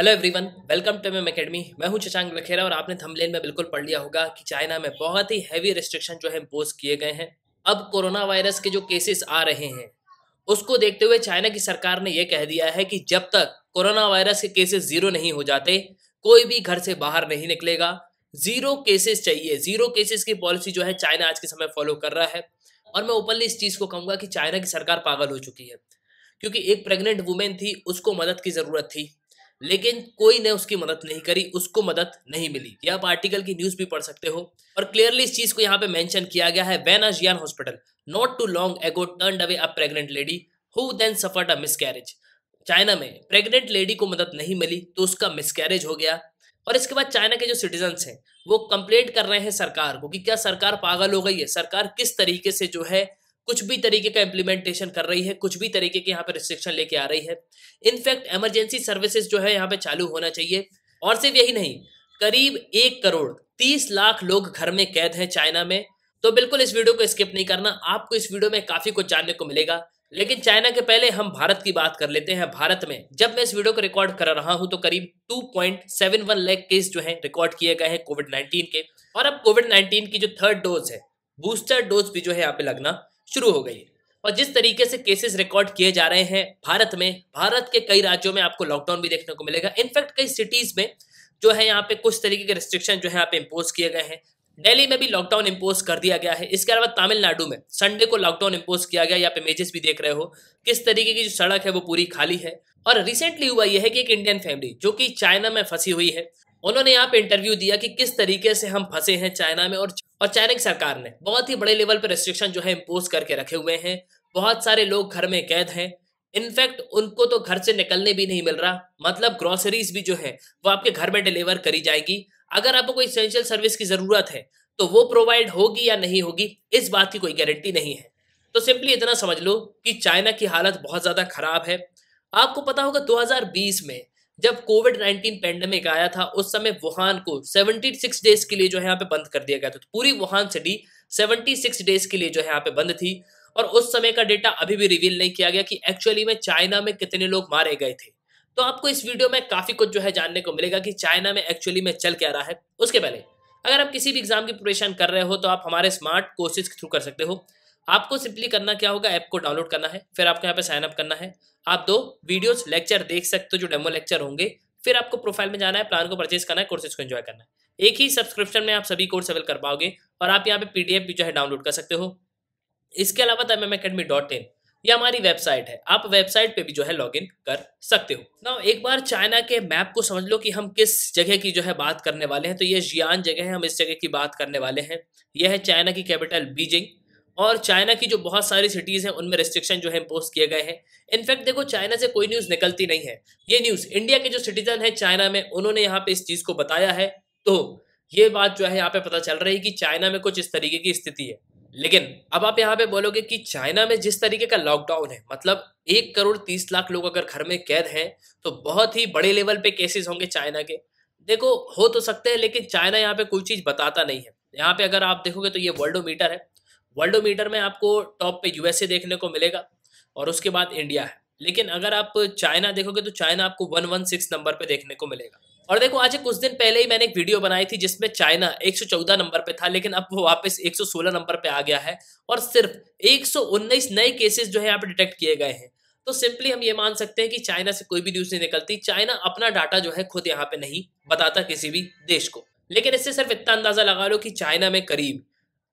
hello everyone welcome to M academy मैं हूं चचांग लखेरा और आपने थंबनेल में बिल्कुल पढ़ लिया होगा कि चाइना में बहुत ही हैवी रिस्ट्रिक्शन जो है इम्पोज किए गए हैं अब कोरोना वायरस के जो केसेस आ रहे हैं उसको देखते हुए चाइना की सरकार ने यह कह दिया है कि जब तक कोरोना वायरस के केसेस जीरो नहीं हो जाते कोई भी घर से बाहर नहीं निकलेगा जीरो केसेस चाहिए जीरो केसेस की पॉलिसी जो है चाइना आज के समय फॉलो कर रहा है और मैं ओपनली इस चीज़ को कहूँगा कि चाइना की सरकार पागल हो चुकी है क्योंकि एक प्रेग्नेंट वुमेन थी उसको मदद की ज़रूरत थी लेकिन कोई ने उसकी मदद नहीं करी उसको मदद नहीं मिली ये आप आर्टिकल की न्यूज भी पढ़ सकते हो और क्लियरली इस चीज को यहाँ पे मेंशन किया गया है when Xi'an hospital not too long ago turn away a pregnant lady who then suffered a miscarriage China में प्रेग्नेंट लेडी को मदद नहीं मिली तो उसका मिसकैरेज हो गया और इसके बाद चाइना के जो सिटीजन्स हैं वो कंप्लेंट कर रहे हैं सरकार को कि क्या सरकार पागल हो गई है सरकार किस तरीके से जो है कुछ भी तरीके का इम्प्लीमेंटेशन कर रही है कुछ भी तरीके के यहाँ पे रिस्ट्रिक्शन लेके आ रही है इनफैक्ट इमरजेंसी सर्विसेज जो है यहाँ पे चालू होना चाहिए और सिर्फ यही नहीं करीब एक करोड़ तीस लाख लोग घर में कैद हैं चाइना में तो बिल्कुल इस वीडियो को स्किप नहीं करना आपको इस वीडियो में काफी कुछ जानने को मिलेगा लेकिन चाइना के पहले हम भारत की बात कर लेते हैं भारत में जब मैं इस वीडियो को रिकॉर्ड कर रहा हूं तो करीब 2.71 लाख केस जो है रिकॉर्ड किए गए हैं कोविड 19 के और अब कोविड 19 की जो थर्ड डोज है बूस्टर डोज भी जो है यहाँ पे लगना शुरू हो गई है और जिस तरीके से केसेस रिकॉर्ड किए जा रहे हैं भारत में भारत के कई राज्यों में आपको लॉकडाउन भी देखने को मिलेगा इनफैक्ट कई सिटीज में जो है यहाँ पे कुछ तरीके के रिस्ट्रिक्शन जो है यहाँ पे इम्पोज किए गए हैं दिल्ली में भी लॉकडाउन इम्पोज कर दिया गया है इसके अलावा तमिलनाडु में संडे को लॉकडाउन इम्पोज किया गया यहाँ पे इमेजेस भी देख रहे हो किस तरीके की जो सड़क है वो पूरी खाली है और रिसेंटली हुआ यह है कि एक इंडियन फैमिली जो कि चाइना में फंसी हुई है उन्होंने यहाँ पे इंटरव्यू दिया कि किस तरीके से हम फंसे हैं चाइना में और और चाइना की सरकार ने बहुत ही बड़े लेवल पर रेस्ट्रिक्शन जो है इम्पोज करके रखे हुए हैं बहुत सारे लोग घर में कैद हैं इनफैक्ट उनको तो घर से निकलने भी नहीं मिल रहा मतलब ग्रोसरीज भी जो है वो आपके घर में डिलीवर करी जाएगी अगर आपको कोई इसेंशियल सर्विस की ज़रूरत है तो वो प्रोवाइड होगी या नहीं होगी इस बात की कोई गारंटी नहीं है तो सिंपली इतना समझ लो कि चाइना की हालत बहुत ज़्यादा ख़राब है आपको पता होगा 2020 में जब कोविड नाइन्टीन पेंडेमिक आया था उस समय वुहान को 76 डेज के लिए जो है यहाँ पे बंद कर दिया गया था तो पूरी वुहान सिटी 76 डेज के लिए जो है यहाँ पे बंद थी और उस समय का डेटा अभी भी रिवील नहीं किया गया कि एक्चुअली में चाइना में कितने लोग मारे गए थे तो आपको इस वीडियो में काफी कुछ जो है जानने को मिलेगा कि चाइना में एक्चुअली में चल क्या रहा है उसके पहले अगर आप किसी भी एग्जाम की प्रिपरेशन कर रहे हो तो आप हमारे स्मार्ट कोर्सेज के थ्रू कर सकते हो आपको सिंपली करना क्या होगा ऐप को डाउनलोड करना है फिर आपको यहाँ पे साइन अप करना है आप दो वीडियोस लेक्चर देख सकते हो जो डेमो लेक्चर होंगे फिर आपको प्रोफाइल में जाना है प्लान को परचेज करना है कोर्सेज को एंजॉय करना है एक ही सब्सक्रिप्शन में आप सभी कोर्स अवेल कर पाओगे और आप यहाँ पे पीडीएफ भी जो है डाउनलोड कर सकते हो इसके अलावा तम एम डॉट इन ये हमारी वेबसाइट है आप वेबसाइट पे भी जो है लॉग इन कर सकते हो ना एक बार चाइना के मैप को समझ लो कि हम किस जगह की जो है बात करने वाले हैं तो ये जियान जगह है हम इस जगह की बात करने वाले हैं यह है चाइना की कैपिटल बीजिंग और चाइना की जो बहुत सारी सिटीज़ हैं उनमें रेस्ट्रिक्शन जो है इम्पोज किए गए हैं इनफैक्ट देखो चाइना से कोई न्यूज़ निकलती नहीं है ये न्यूज़ इंडिया के जो सिटीजन है चाइना में उन्होंने यहाँ पे इस चीज़ को बताया है तो ये बात जो है यहाँ पे पता चल रही है कि चाइना में कुछ इस तरीके की स्थिति है लेकिन अब आप यहाँ पे बोलोगे कि चाइना में जिस तरीके का लॉकडाउन है मतलब एक करोड़ तीस लाख लोग अगर घर में कैद हैं तो बहुत ही बड़े लेवल पे केसेस होंगे चाइना के देखो हो तो सकते हैं लेकिन चाइना यहाँ पे कोई चीज़ बताता नहीं है यहाँ पे अगर आप देखोगे तो ये वर्ल्डोमीटर है वर्ल्डोमीटर में आपको टॉप पे यूएसए देखने को मिलेगा और उसके बाद इंडिया है लेकिन अगर आप चाइना देखोगे तो चाइना आपको वन वन सिक्स नंबर पे देखने को मिलेगा और देखो आज कुछ दिन पहले ही मैंने एक वीडियो बनाई थी जिसमें चाइना 114 नंबर पे था लेकिन अब वो वापस 116 नंबर पे आ गया है और सिर्फ 119 नए केसेस जो है यहाँ पे डिटेक्ट किए गए हैं तो सिंपली हम ये मान सकते हैं कि चाइना से कोई भी न्यूज नहीं निकलती चाइना अपना डाटा जो है खुद यहाँ पे नहीं बताता किसी भी देश को लेकिन इससे सिर्फ इतना अंदाजा लगा लो कि चाइना में करीब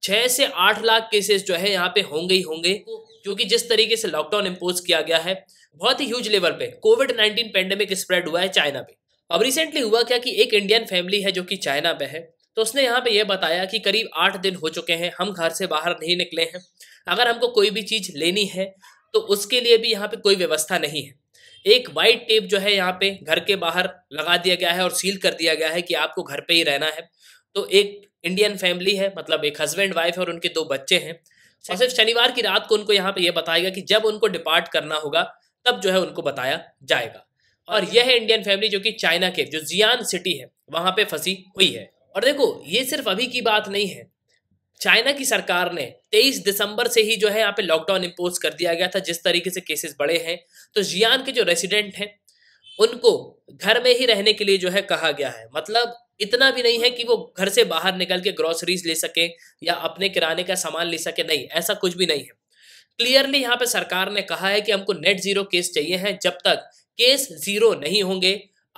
छह से आठ लाख केसेस जो है यहाँ पे होंगे ही होंगे क्योंकि जिस तरीके से लॉकडाउन इम्पोज किया गया है बहुत ही ह्यूज लेवल पे कोविड नाइन्टीन पेंडेमिक स्प्रेड हुआ है चाइना पे अब रिसेंटली हुआ क्या कि एक इंडियन फैमिली है जो कि चाइना पे है तो उसने यहाँ पे यह बताया कि करीब आठ दिन हो चुके हैं हम घर से बाहर नहीं निकले हैं अगर हमको कोई भी चीज़ लेनी है तो उसके लिए भी यहाँ पे कोई व्यवस्था नहीं है एक वाइट टेप जो है यहाँ पे घर के बाहर लगा दिया गया है और सील कर दिया गया है कि आपको घर पे ही रहना है तो एक इंडियन फैमिली है मतलब एक हस्बैंड वाइफ है और उनके दो बच्चे हैं और सिर्फ शनिवार की रात को उनको यहाँ पे ये बताया गया कि जब उनको डिपार्ट करना होगा तब जो है उनको बताया जाएगा और यह है इंडियन फैमिली जो कि चाइना के जो जियान सिटी है वहां पे फंसी हुई है और देखो ये सिर्फ अभी की बात नहीं है चाइना की सरकार ने 23 दिसंबर से ही जो है यहाँ पे लॉकडाउन इम्पोज कर दिया गया था जिस तरीके से केसेस बढ़े हैं तो जियान के जो रेसिडेंट हैं उनको घर में ही रहने के लिए जो है कहा गया है मतलब इतना भी नहीं है कि वो घर से बाहर निकल के ग्रोसरीज ले सके या अपने किराने का सामान ले सके नहीं ऐसा कुछ भी नहीं है क्लियरली यहाँ पे सरकार ने कहा है कि हमको नेट जीरो केस चाहिए हैं जब तक केस जीरो नहीं होंगे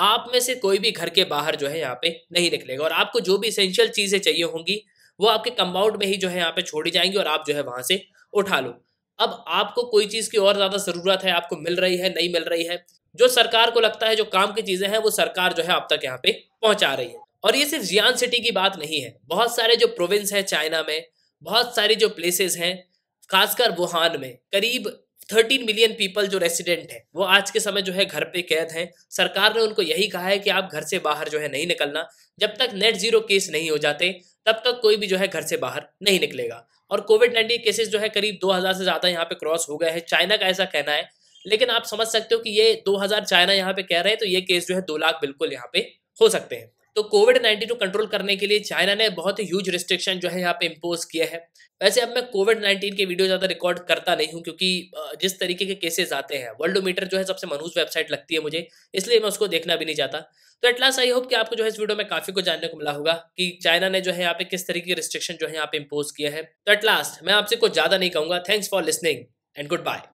आप में से कोई भी घर के बाहर जो है यहाँ पे नहीं निकलेगा और आपको जो भी इसेंशियल चीज़ें चाहिए होंगी वो आपके कंपाउंड में ही जो है यहाँ पे छोड़ी जाएंगी और आप जो है वहां से उठा लो अब आपको कोई चीज़ की और ज़्यादा ज़रूरत है आपको मिल रही है नहीं मिल रही है जो सरकार को लगता है जो काम की चीज़ें हैं वो सरकार जो है आप तक यहाँ पे पहुंचा रही है और ये सिर्फ जियान सिटी की बात नहीं है बहुत सारे जो प्रोविंस हैं चाइना में बहुत सारी जो प्लेसेस हैं खासकर वुहान में करीब 13 मिलियन पीपल जो रेसिडेंट हैं वो आज के समय जो है घर पे कैद हैं सरकार ने उनको यही कहा है कि आप घर से बाहर जो है नहीं निकलना जब तक नेट जीरो केस नहीं हो जाते तब तक कोई भी जो है घर से बाहर नहीं निकलेगा और कोविड नाइन्टीन केसेस जो है करीब 2000 से ज़्यादा यहाँ पे क्रॉस हो गए हैं चाइना का ऐसा कहना है लेकिन आप समझ सकते हो कि ये 2000 चाइना यहाँ पे कह रहे हैं तो ये केस जो है दो लाख बिल्कुल यहाँ पे हो सकते हैं तो कोविड नाइन्टीन को कंट्रोल करने के लिए चाइना ने बहुत ही ह्यूज रिस्ट्रिक्शन जो है यहाँ पे इम्पोज किया है वैसे अब मैं कोविड नाइन्टीन के वीडियो ज़्यादा रिकॉर्ड करता नहीं हूँ क्योंकि जिस तरीके के केसेस आते हैं वर्ल्ड मीटर जो है सबसे मनहूस वेबसाइट लगती है मुझे इसलिए मैं उसको देखना भी नहीं चाहता तो एटलास्ट आई होप कि आपको जो है इस वीडियो में काफ़ी कुछ जानने को मिला होगा कि चाइना ने जो है यहाँ पे किस तरीके के रिस्ट्रिक्शन जो है यहाँ पे इम्पोज किया है तो एट लास्ट मैं आपसे कुछ ज़्यादा नहीं कहूँगा thanks for listening and good bye